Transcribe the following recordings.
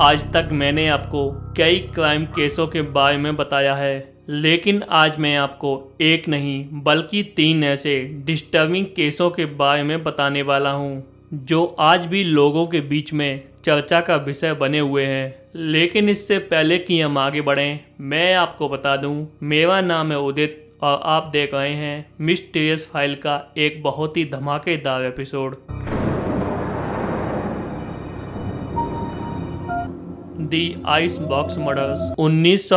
आज तक मैंने आपको कई क्राइम केसों के बारे में बताया है लेकिन आज मैं आपको एक नहीं बल्कि तीन ऐसे डिस्टर्बिंग केसों के बारे में बताने वाला हूँ जो आज भी लोगों के बीच में चर्चा का विषय बने हुए हैं लेकिन इससे पहले कि हम आगे बढ़ें मैं आपको बता दूं मेरा नाम है उदित और आप देख रहे हैं मिस्टीरियस फाइल का एक बहुत ही धमाकेदार episode the ice box murders उन्नीस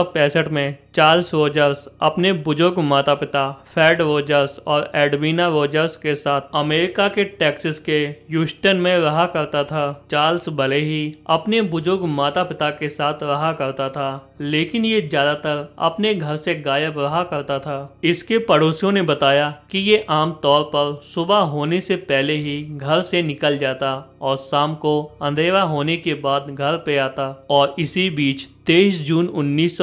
में चार्ल्स वोजर्स अपने बुजुर्ग माता पिता फैड वोजर्स और एडविना वोजर्स के साथ अमेरिका के टेक्सिस के ह्यूस्टन में रहा करता था चार्ल्स भले ही अपने बुजुर्ग माता पिता के साथ रहा करता था लेकिन ये ज्यादातर अपने घर से गायब रहा करता था इसके पड़ोसियों ने बताया कि ये आमतौर पर सुबह होने से पहले ही घर से निकल जाता और शाम को अंधेरा होने के बाद घर पे आता और और इसी बीच 23 जून उन्नीस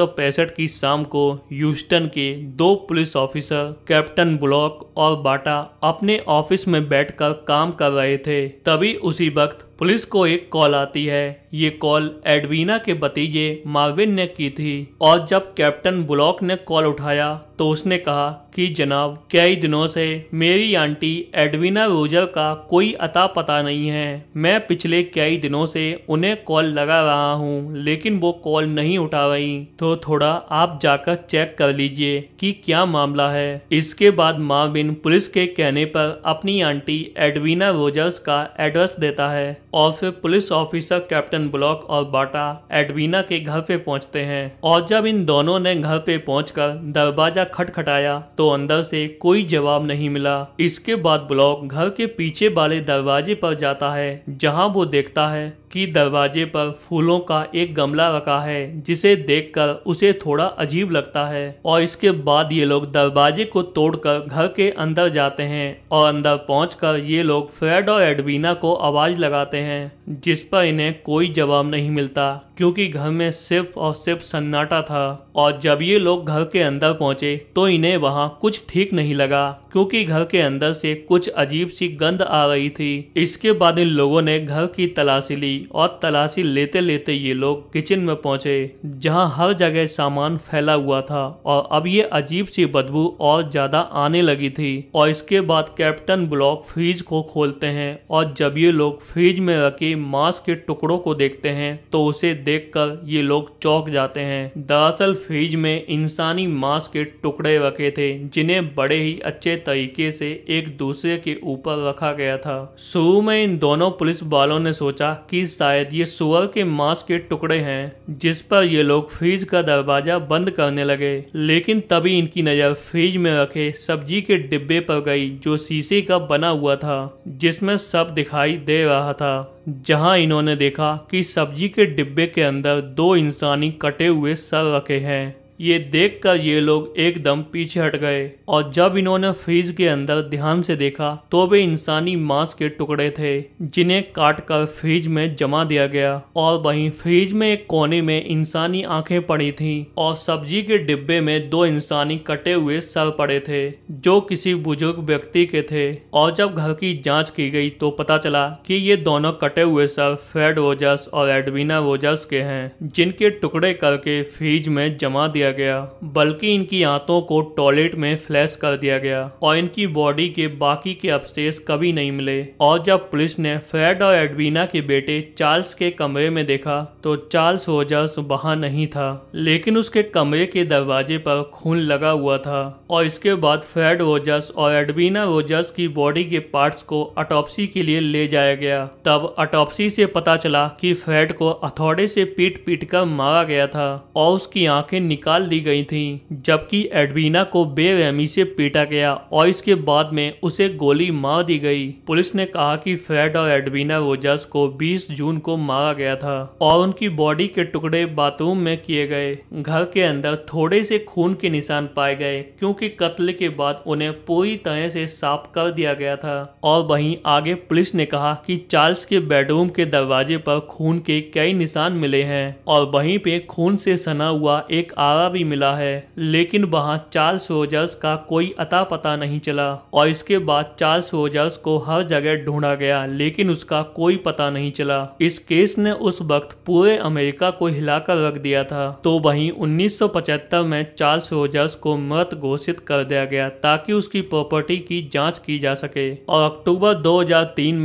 की शाम को ह्यूस्टन के दो पुलिस ऑफिसर कैप्टन ब्लॉक और बाटा अपने ऑफिस में बैठकर काम कर रहे थे तभी उसी वक्त पुलिस को एक कॉल आती है ये कॉल एडवीना के भतीजे मार्विन ने की थी और जब कैप्टन ब्लॉक ने कॉल उठाया तो उसने कहा कि जनाब कई दिनों से मेरी आंटी एडवीना रोजर का कोई अता पता नहीं है मैं पिछले कई दिनों से उन्हें कॉल लगा रहा हूँ लेकिन वो कॉल नहीं उठा रही तो थोड़ा आप जाकर चेक कर लीजिए कि क्या मामला है इसके बाद मार्विन पुलिस के कहने पर अपनी आंटी एडवीना रोजर्स का एड्रेस देता है और फिर पुलिस ऑफिसर कैप्टन ब्लॉक और बाटा एडवीना के घर पे पहुंचते हैं और जब इन दोनों ने घर पे पहुंचकर दरवाजा खटखटाया तो अंदर से कोई जवाब नहीं मिला इसके बाद ब्लॉक घर के पीछे वाले दरवाजे पर जाता है जहां वो देखता है की दरवाजे पर फूलों का एक गमला रखा है जिसे देखकर उसे थोड़ा अजीब लगता है और इसके बाद ये लोग दरवाजे को तोड़कर घर के अंदर जाते हैं और अंदर पहुंचकर ये लोग फ्रेड और एडवीना को आवाज लगाते हैं जिस पर इन्हें कोई जवाब नहीं मिलता क्योंकि घर में सिर्फ और सिर्फ सन्नाटा था और जब ये लोग घर के अंदर पहुंचे तो इन्हें वहां कुछ ठीक नहीं लगा क्योंकि घर के अंदर से कुछ अजीब सी गंध आ रही थी इसके बाद इन लोगों ने घर की तलाशी ली और तलाशी लेते लेते ये लोग किचन में पहुंचे जहां हर जगह सामान फैला हुआ था और अब ये अजीब सी बदबू और ज्यादा आने लगी थी और इसके बाद कैप्टन ब्लॉक फ्रिज को खोलते हैं और जब ये लोग फ्रिज में रखे मांस के टुकड़ों को देखते हैं तो उसे देखकर ये लोग चौंक जाते हैं दरअसल फ्रिज में इंसानी मांस के टुकड़े रखे थे जिन्हें बड़े ही अच्छे तरीके से एक दूसरे के ऊपर रखा गया था शुरू में इन दोनों पुलिस वालों ने सोचा कि शायद ये सुअर के मांस के टुकड़े हैं जिस पर ये लोग फ्रिज का दरवाजा बंद करने लगे लेकिन तभी इनकी नज़र फ्रिज में रखे सब्जी के डिब्बे पर गई जो शीशे का बना हुआ था जिसमें सब दिखाई दे रहा था जहां इन्होंने देखा कि सब्जी के डिब्बे के अंदर दो इंसानी कटे हुए सर रखे हैं ये देखकर ये लोग एकदम पीछे हट गए और जब इन्होंने फ्रिज के अंदर ध्यान से देखा तो वे इंसानी मांस के टुकड़े थे जिन्हें काट कर फ्रिज में जमा दिया गया और वहीं फ्रिज में एक कोने में इंसानी आंखें पड़ी थीं और सब्जी के डिब्बे में दो इंसानी कटे हुए सर पड़े थे जो किसी बुजुर्ग व्यक्ति के थे और जब घर की जाँच की गई तो पता चला की ये दोनों कटे हुए सर फ्रेड वोजर्स और एडविना वोजर्स के हैं जिनके टुकड़े करके फ्रिज में जमा दिया दिया गया बल्कि इनकी आंतों को टॉयलेट में फ्लैश कर दिया गया और इनकी बॉडी के बाकी के अवशेष कभी नहीं मिले और जब पुलिस ने फ्रेड और एडवीना के बेटे चार्ल्स के कमरे में देखा तो चार्ल्स रोजर्स वहां नहीं था लेकिन उसके कमरे के दरवाजे पर खून लगा हुआ था और इसके बाद फ्रेड रोजर्स और एडवीना रोजर्स की बॉडी के पार्ट्स को अटोपसी के लिए ले जाया गया तब अटोपसी से पता चला कि फ्रेड को हथौड़े से पीट पीट कर मारा गया था और उसकी आंखें निकाल निकाल ली गई थीं, जबकि एडवीना को बेवहमी से पीटा गया और इसके बाद में उसे गोली मार दी गई पुलिस ने कहा कि फ्रेड और एडवीना रोजर्स को 20 जून को मारा गया था और उनकी बॉडी के टुकड़े बाथरूम में किए गए घर के अंदर थोड़े से खून के निशान पाए गए क्योंकि कत्ल के बाद उन्हें पूरी तरह से साफ कर दिया गया था और वहीं आगे पुलिस ने कहा कि चार्ल्स के बेडरूम के दरवाजे पर खून के कई निशान मिले हैं और वहीं पे खून से सना हुआ एक आरा पता भी मिला है लेकिन वहाँ चार्ल्स रोजर्स का कोई अता पता नहीं चला और इसके बाद चार्ल्स रोजर्स को हर जगह ढूंढा गया लेकिन उसका कोई पता नहीं चला इस केस ने उस वक्त पूरे अमेरिका को हिलाकर रख दिया था तो वहीं 1975 में चार्ल्स रोजर्स को मृत घोषित कर दिया गया ताकि उसकी प्रॉपर्टी की जाँच की जा सके और अक्टूबर दो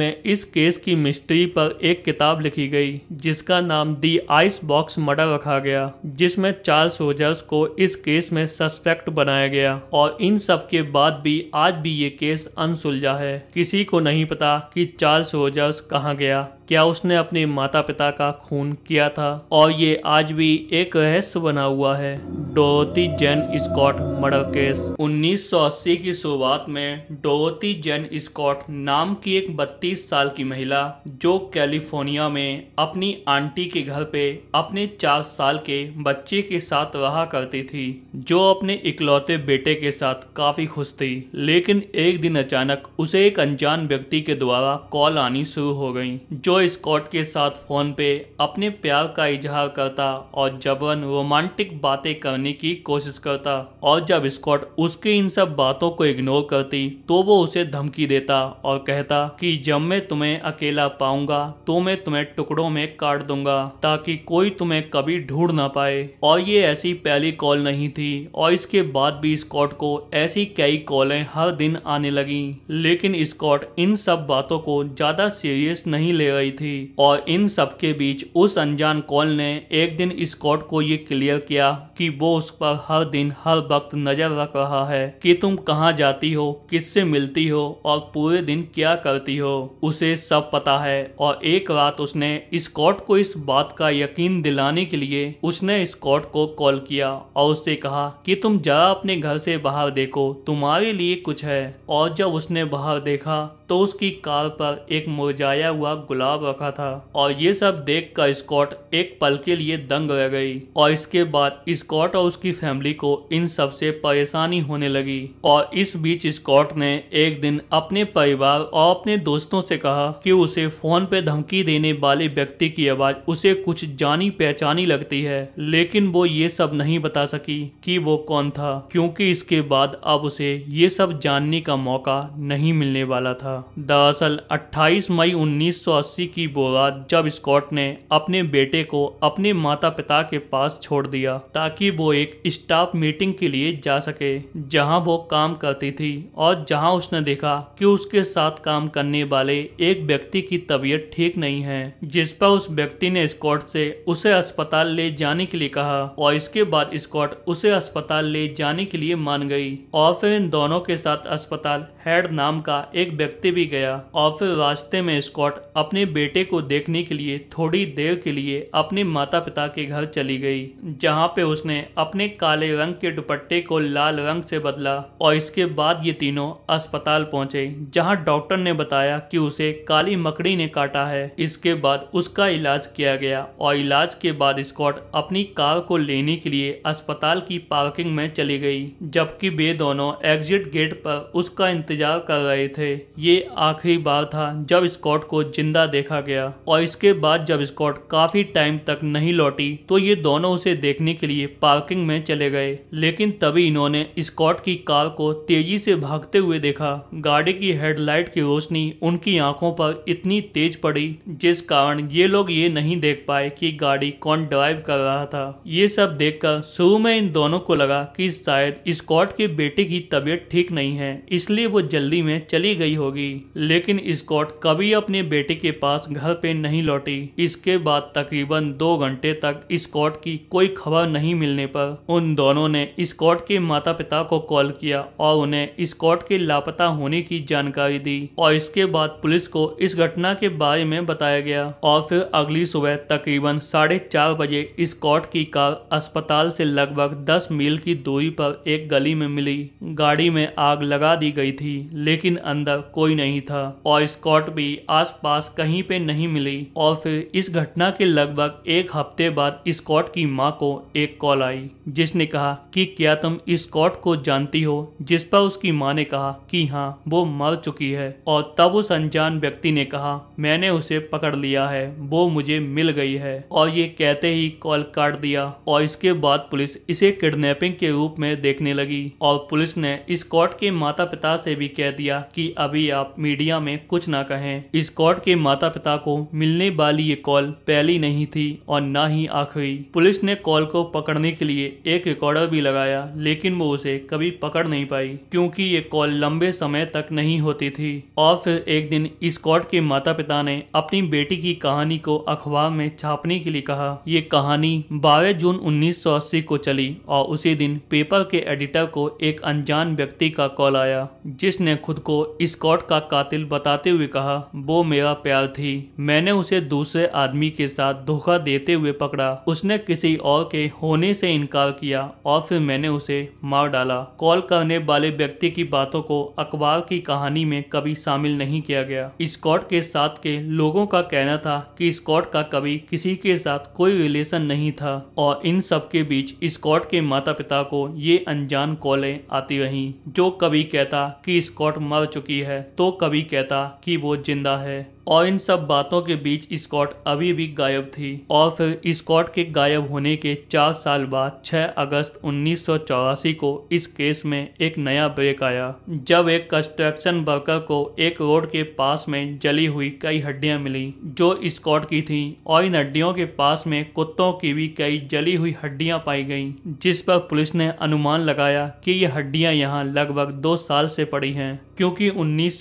में इस केस की मिस्ट्री पर एक किताब लिखी गई जिसका नाम दी आइस बॉक्स मर्डर रखा गया जिसमें चार्ल्स रोजर्स प्लेयर्स को इस केस में सस्पेक्ट बनाया गया और इन सब के बाद भी आज भी ये केस अनसुलझा है किसी को नहीं पता कि चार्ल्स रोजर्स कहाँ गया क्या उसने अपने माता पिता का खून किया था और ये आज भी एक रहस्य बना हुआ है Dottie Jane Scott murder case 1980 की शुरुआत में डोती जैन स्कॉट नाम की एक 32 साल की महिला जो कैलिफोर्निया में अपनी आंटी के घर पे अपने चार साल के बच्चे के साथ रहा करती थी जो अपने इकलौते बेटे के साथ काफी खुश थी लेकिन एक दिन अचानक उसे एक अनजान व्यक्ति के द्वारा कॉल आनी शुरू हो गई जो स्कॉट के साथ फ़ोन पे अपने प्यार का इजहार करता और जबरन रोमांटिक बातें करने की कोशिश करता और जब स्कॉट उसके इन सब बातों को इग्नोर करती तो वो उसे धमकी देता और कहता कि जब मैं तुम्हें अकेला पाऊंगा तो मैं तुम्हें टुकड़ों में काट दूंगा ताकि कोई तुम्हें कभी ढूंढ ना पाए और ये ऐसी पहली कॉल नहीं थी और इसके बाद भी स्कॉट को ऐसी कई कॉलें हर दिन आने लगी लेकिन स्कॉट इन सब बातों को ज़्यादा सीरियस नहीं ले रही गई थी और इन सबके बीच उस अनजान कॉल ने एक दिन स्कॉट को ये क्लियर किया कि वो उस पर हर दिन हर वक्त नजर रख रहा है कि तुम कहाँ जाती हो किससे मिलती हो और पूरे दिन क्या करती हो उसे सब पता है और एक रात उसने स्कॉट को इस बात का यकीन दिलाने के लिए उसने स्कॉट को कॉल किया और उससे कहा कि तुम जरा अपने घर से बाहर देखो तुम्हारे लिए कुछ है और जब उसने बाहर देखा तो उसकी कार पर एक मुरझाया हुआ गुलाब जवाब रखा था और ये सब देख कर स्कॉट एक पल के लिए दंग रह गई और इसके बाद स्कॉट और उसकी फैमिली को इन सब से परेशानी होने लगी और इस बीच स्कॉट ने एक दिन अपने परिवार और अपने दोस्तों से कहा कि उसे फोन पे धमकी देने वाले व्यक्ति की आवाज उसे कुछ जानी पहचानी लगती है लेकिन वो ये सब नहीं बता सकी कि वो कौन था क्योंकि इसके बाद अब उसे ये सब जानने का मौका नहीं मिलने वाला था दरअसल 28 मई 1980 वापसी की बोला जब स्कॉट ने अपने बेटे को अपने माता पिता के पास छोड़ दिया ताकि वो एक स्टाफ मीटिंग के लिए जा सके जहां वो काम करती थी और जहां उसने देखा कि उसके साथ काम करने वाले एक व्यक्ति की तबीयत ठीक नहीं है जिस पर उस व्यक्ति ने स्कॉट से उसे अस्पताल ले जाने के लिए कहा और इसके बाद स्कॉट उसे अस्पताल ले जाने के लिए मान गई और फिर इन दोनों के साथ अस्पताल हेड नाम का एक व्यक्ति भी गया और फिर रास्ते में स्कॉट अपने बेटे को देखने के लिए थोड़ी देर के लिए अपने माता पिता के घर चली गई जहाँ पे उसने अपने काले रंग के दुपट्टे को लाल रंग से बदला और इसके बाद ये तीनों अस्पताल पहुंचे जहाँ डॉक्टर ने बताया कि उसे काली मकड़ी ने काटा है इसके बाद उसका इलाज किया गया और इलाज के बाद स्कॉट अपनी कार को लेने के लिए अस्पताल की पार्किंग में चली गई जबकि वे दोनों एग्जिट गेट पर उसका इंतजार कर रहे थे ये आखिरी बार था जब स्कॉट को जिंदा देखा गया और इसके बाद जब स्कॉट काफी टाइम तक नहीं लौटी तो ये दोनों उसे देखने के लिए पार्किंग में चले गए लेकिन तभी इन्होंने स्कॉट की कार को तेजी से भागते हुए देखा गाड़ी की हेडलाइट की रोशनी उनकी आंखों पर इतनी तेज पड़ी जिस कारण ये लोग ये नहीं देख पाए कि गाड़ी कौन ड्राइव कर रहा था ये सब देखकर शुरू में इन दोनों को लगा कि शायद स्कॉट के बेटे की तबीयत ठीक नहीं है इसलिए वो जल्दी में चली गई होगी लेकिन स्कॉट कभी अपने बेटे के पास पास घर पे नहीं लौटी इसके बाद तकरीबन दो घंटे तक स्कॉट की कोई खबर नहीं मिलने पर उन दोनों ने स्कॉट के माता पिता को कॉल किया और उन्हें स्कॉट के लापता होने की जानकारी दी और इसके बाद पुलिस को इस घटना के बारे में बताया गया और फिर अगली सुबह तकरीबन साढ़े चार बजे स्कॉट की कार अस्पताल से लगभग दस मील की दूरी पर एक गली में मिली गाड़ी में आग लगा दी गई थी लेकिन अंदर कोई नहीं था और स्कॉट भी आसपास कहीं कहीं पे नहीं मिली और फिर इस घटना के लगभग एक हफ्ते बाद स्कॉट की माँ को एक कॉल आई जिसने कहा कि क्या तुम स्कॉट को जानती हो जिस पर उसकी माँ ने कहा कि हाँ वो मर चुकी है और तब उस अनजान व्यक्ति ने कहा मैंने उसे पकड़ लिया है वो मुझे मिल गई है और ये कहते ही कॉल काट दिया और इसके बाद पुलिस इसे किडनेपिंग के रूप में देखने लगी और पुलिस ने स्कॉट के माता पिता से भी कह दिया कि अभी आप मीडिया में कुछ ना कहें स्कॉट के माता माता पिता को मिलने वाली ये कॉल पहली नहीं थी और ना ही आखिरी पुलिस ने कॉल को पकड़ने के लिए एक रिकॉर्डर भी लगाया लेकिन वो उसे कभी पकड़ नहीं पाई क्योंकि ये कॉल लंबे समय तक नहीं होती थी और फिर एक दिन स्कॉट के माता पिता ने अपनी बेटी की कहानी को अखबार में छापने के लिए कहा ये कहानी बारह जून उन्नीस को चली और उसी दिन पेपर के एडिटर को एक अनजान व्यक्ति का कॉल आया जिसने खुद को स्कॉट का कातिल बताते हुए कहा वो मेरा प्यार थी मैंने उसे दूसरे आदमी के साथ धोखा देते हुए पकड़ा उसने किसी और के होने से इनकार किया और फिर मैंने उसे मार डाला कॉल करने वाले व्यक्ति की बातों को अखबार की कहानी में कभी शामिल नहीं किया गया स्कॉट के साथ के लोगों का कहना था कि स्कॉट का कभी किसी के साथ कोई रिलेशन नहीं था और इन सब के बीच स्कॉट के माता पिता को ये अनजान कॉलें आती रही जो कभी कहता कि स्कॉट मर चुकी है तो कभी कहता कि वो जिंदा है और इन सब बातों के बीच स्कॉट अभी भी गायब थी और फिर स्कॉट के गायब होने के चार साल बाद 6 अगस्त उन्नीस को इस केस में एक नया ब्रेक आया जब एक कंस्ट्रक्शन वर्कर को एक रोड के पास में जली हुई कई हड्डियां मिली जो स्कॉट की थी और इन हड्डियों के पास में कुत्तों की भी कई जली हुई हड्डियां पाई गई जिस पर पुलिस ने अनुमान लगाया कि ये हड्डियां यहाँ लगभग दो साल से पड़ी हैं क्योंकि उन्नीस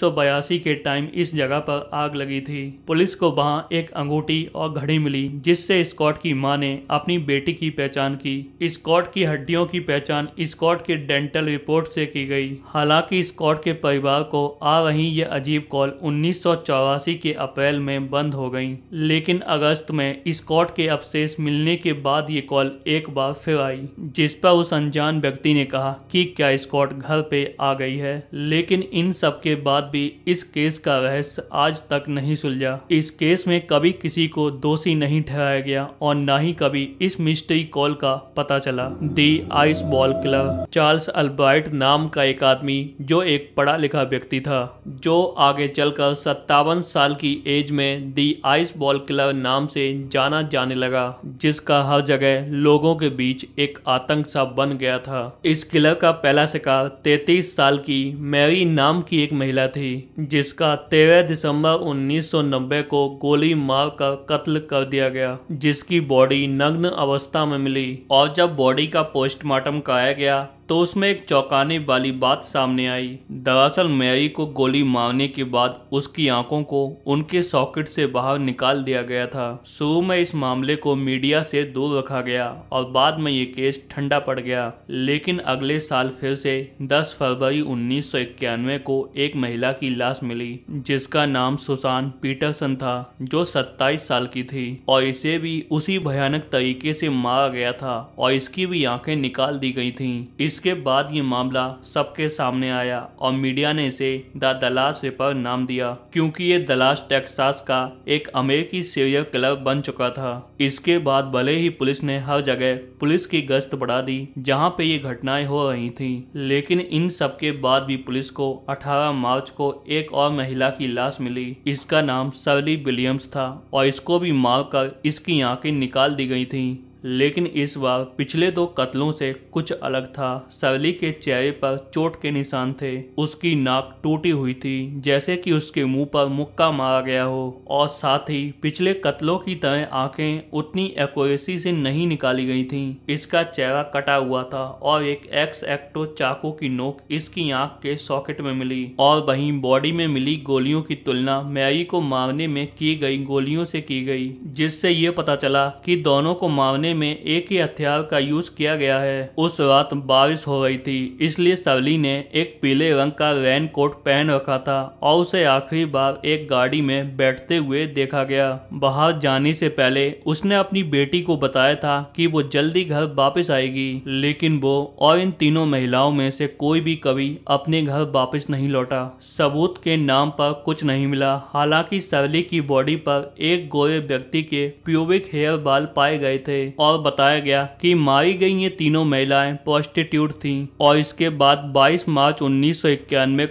के टाइम इस जगह पर आग लगी रही थी पुलिस को वहां एक अंगूठी और घड़ी मिली जिससे स्कॉट की मां ने अपनी बेटी की पहचान की स्कॉट की हड्डियों की पहचान स्कॉट के डेंटल रिपोर्ट से की गई हालांकि स्कॉट के परिवार को आ रही यह अजीब कॉल उन्नीस के अप्रैल में बंद हो गई लेकिन अगस्त में स्कॉट के अवशेष मिलने के बाद ये कॉल एक बार फिर आई जिस पर उस अनजान व्यक्ति ने कहा कि क्या स्कॉट घर पे आ गई है लेकिन इन सब के बाद भी इस केस का रहस्य आज तक नहीं नहीं सुलझा इस केस में कभी किसी को दोषी नहीं ठहराया गया और न ही कभी इस मिस्ट्री कॉल का पता चला the ice ball club Charles Albert नाम का एक आदमी जो एक पढ़ा लिखा व्यक्ति था जो आगे चलकर सत्तावन साल की एज में दी आइस बॉल क्लब नाम से जाना जाने लगा जिसका हर जगह लोगों के बीच एक आतंक सा बन गया था इस क्लब का पहला शिकार तैतीस साल की मैरी नाम की एक महिला थी जिसका तेरह दिसंबर उन्नीस 1990 को गोली मार कर कत्ल कर दिया गया जिसकी बॉडी नग्न अवस्था में मिली और जब बॉडी का पोस्टमार्टम कराया गया तो उसमें एक चौंकाने वाली बात सामने आई दरअसल मैरी को गोली मारने के बाद उसकी आंखों को उनके सॉकेट से बाहर निकाल दिया गया था शुरू में इस मामले को मीडिया से दूर रखा गया और बाद में ये केस ठंडा पड़ गया लेकिन अगले साल फिर से 10 फरवरी उन्नीस को एक महिला की लाश मिली जिसका नाम सुसान पीटरसन था जो 27 साल की थी और इसे भी उसी भयानक तरीके से मारा गया था और इसकी भी आंखें निकाल दी गई थी इस इसके बाद ये मामला सबके सामने आया और मीडिया ने इसे द दलास रिपर नाम दिया क्योंकि ये दलास टेक्सास का एक अमेरिकी सेवियर क्लब बन चुका था इसके बाद भले ही पुलिस ने हर जगह पुलिस की गश्त बढ़ा दी जहाँ पे ये घटनाएं हो रही थी लेकिन इन सब के बाद भी पुलिस को 18 मार्च को एक और महिला की लाश मिली इसका नाम सरली विलियम्स था और इसको भी कर इसकी आंखें निकाल दी गई थी लेकिन इस बार पिछले दो कत्लों से कुछ अलग था सरली के चेहरे पर चोट के निशान थे उसकी नाक टूटी हुई थी जैसे कि उसके मुंह पर मुक्का मारा गया हो और साथ ही पिछले कत्लों की तरह आंखें उतनी एक्यूरेसी से नहीं निकाली गई थी इसका चेहरा कटा हुआ था और एक एक्स एक्टो चाकू की नोक इसकी आंख के सॉकेट में मिली और वही बॉडी में मिली गोलियों की तुलना मैरी को मारने में की गई गोलियों से की गई जिससे ये पता चला की दोनों को मारने में एक ही हथियार का यूज किया गया है उस रात बारिश हो रही थी इसलिए सवली ने एक पीले रंग का रेन कोट पहन रखा था और उसे आखिरी बार एक गाड़ी में बैठते हुए देखा गया बाहर जाने से पहले उसने अपनी बेटी को बताया था कि वो जल्दी घर वापस आएगी लेकिन वो और इन तीनों महिलाओं में से कोई भी कभी अपने घर वापस नहीं लौटा सबूत के नाम पर कुछ नहीं मिला हालांकि सरली की बॉडी पर एक गोरे व्यक्ति के प्यूबिक हेयर बाल पाए गए थे और बताया गया कि मारी गई ये तीनों महिलाएं प्रोस्टिट्यूट थीं और इसके बाद 22 मार्च उन्नीस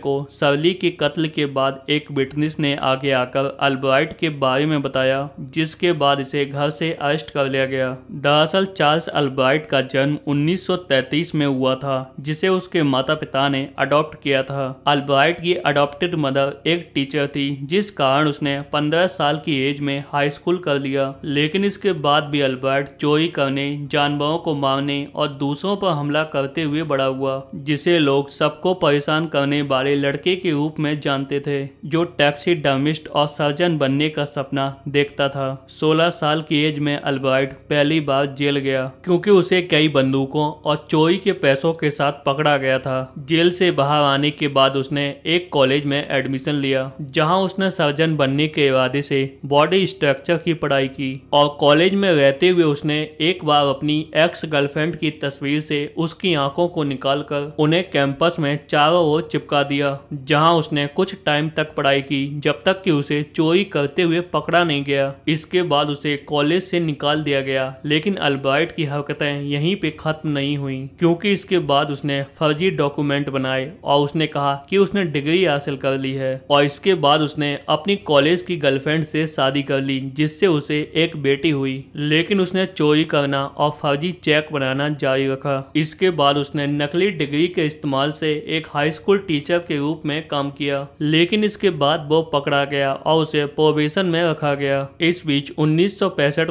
को सरली के कत्ल के बाद एक विटनेस ने आगे आकर अल्बर्ट के बारे में बताया जिसके बाद इसे घर से अरेस्ट कर लिया गया दरअसल चार्ल्स अल्बर्ट का जन्म उन्नीस में हुआ था जिसे उसके माता पिता ने अडॉप्ट किया था अल्बर्ट की अडॉप्टेड मदर एक टीचर थी जिस कारण उसने पंद्रह साल की एज में हाई स्कूल कर लिया लेकिन इसके बाद भी अल्बर्ट चोर चोरी करने जानवरों को मारने और दूसरों पर हमला करते हुए बड़ा हुआ जिसे लोग सबको परेशान करने वाले लड़के के रूप में जानते थे जो टैक्सी डर्मिस्ट और सर्जन बनने का सपना देखता था 16 साल की एज में अल्बर्ट पहली बार जेल गया क्योंकि उसे कई बंदूकों और चोरी के पैसों के साथ पकड़ा गया था जेल से बाहर आने के बाद उसने एक कॉलेज में एडमिशन लिया जहाँ उसने सर्जन बनने के इरादे से बॉडी स्ट्रक्चर की पढ़ाई की और कॉलेज में रहते हुए उसने एक बार अपनी एक्स गर्लफ्रेंड की तस्वीर से उसकी आंखों को निकालकर उन्हें कैंपस में चारों ओर चिपका दिया जहां उसने कुछ टाइम तक पढ़ाई की जब तक कि उसे चोरी करते हुए पकड़ा नहीं गया इसके बाद उसे कॉलेज से निकाल दिया गया लेकिन अल्बर्ट की हरकतें यहीं पे खत्म नहीं हुई क्योंकि इसके बाद उसने फर्जी डॉक्यूमेंट बनाए और उसने कहा कि उसने डिग्री हासिल कर ली है और इसके बाद उसने अपनी कॉलेज की गर्लफ्रेंड से शादी कर ली जिससे उसे एक बेटी हुई लेकिन उसने चोरी चोरी करना और फर्जी चेक बनाना जारी रखा इसके बाद उसने नकली डिग्री के इस्तेमाल से एक हाई स्कूल टीचर के रूप में काम किया लेकिन इसके बाद वो पकड़ा गया और उसे प्रोबेशन में रखा गया इस बीच उन्नीस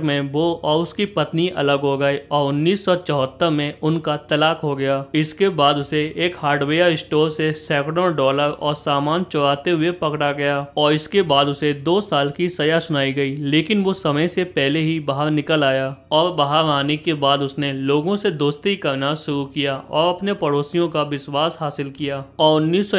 में वो और उसकी पत्नी अलग हो गए और उन्नीस में उनका तलाक हो गया इसके बाद उसे एक हार्डवेयर स्टोर से सैकड़ों डॉलर और सामान चुराते हुए पकड़ा गया और इसके बाद उसे दो साल की सजा सुनाई गई लेकिन वो समय से पहले ही बाहर निकल आया और बाहर आने के बाद उसने लोगों से दोस्ती करना शुरू किया और अपने पड़ोसियों का विश्वास हासिल किया और उन्नीस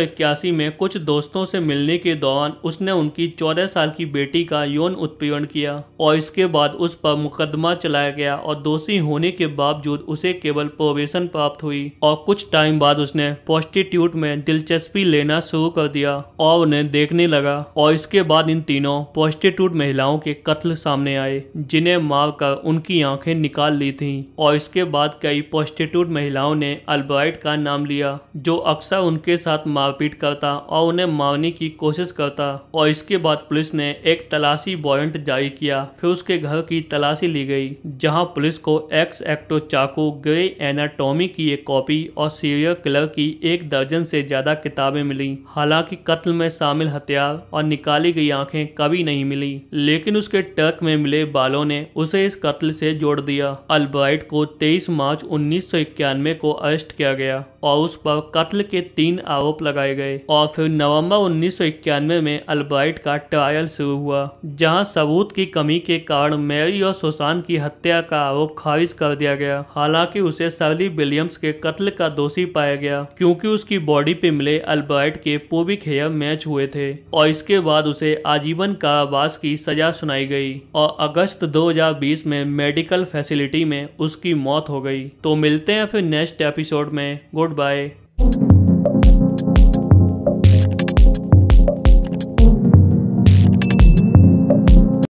में कुछ दोस्तों से मिलने के दौरान उसने उनकी 14 साल की बेटी का यौन उत्पीड़न किया और इसके बाद उस पर मुकदमा चलाया गया और दोषी होने के बावजूद उसे केवल प्रोवेशन प्राप्त हुई और कुछ टाइम बाद उसने प्रोस्टिट्यूट में दिलचस्पी लेना शुरू कर दिया और उन्हें देखने लगा और इसके बाद इन तीनों प्रोस्टिट्यूट महिलाओं के कत्ल सामने आए जिन्हें मारकर उनकी आंखें आंखें निकाल ली थीं और इसके बाद कई प्रोस्टिट्यूट महिलाओं ने अल्बर्ट का नाम लिया जो अक्सर उनके साथ मारपीट करता और उन्हें मारने की कोशिश करता और इसके बाद पुलिस ने एक तलाशी वारंट जारी किया फिर उसके घर की तलाशी ली गई जहां पुलिस को एक्स एक्टो चाकू ग्रे एनाटोमी की एक कॉपी और सीरियल किलर की एक दर्जन से ज्यादा किताबें मिली हालांकि कत्ल में शामिल हथियार और निकाली गई आंखें कभी नहीं मिली लेकिन उसके टर्क में मिले बालों ने उसे इस कत्ल से जोड़ छोड़ दिया अल्बाइट को 23 मार्च उन्नीस को अरेस्ट किया गया और उस पर कत्ल के तीन आरोप लगाए गए और फिर नवंबर उन्नीस में अल्बाइट का ट्रायल शुरू हुआ जहां सबूत की कमी के कारण मैरी और सुशांत की हत्या का आरोप खारिज कर दिया गया हालांकि उसे सरली विलियम्स के कत्ल का दोषी पाया गया क्योंकि उसकी बॉडी पे मिले अल्बर्ट के पोबिक हेयर मैच हुए थे और इसके बाद उसे आजीवन कारावास की सजा सुनाई गई और अगस्त 2020 में मेडिकल फैसिलिटी में उसकी मौत हो गई तो मिलते हैं फिर नेक्स्ट एपिसोड में गुड बाय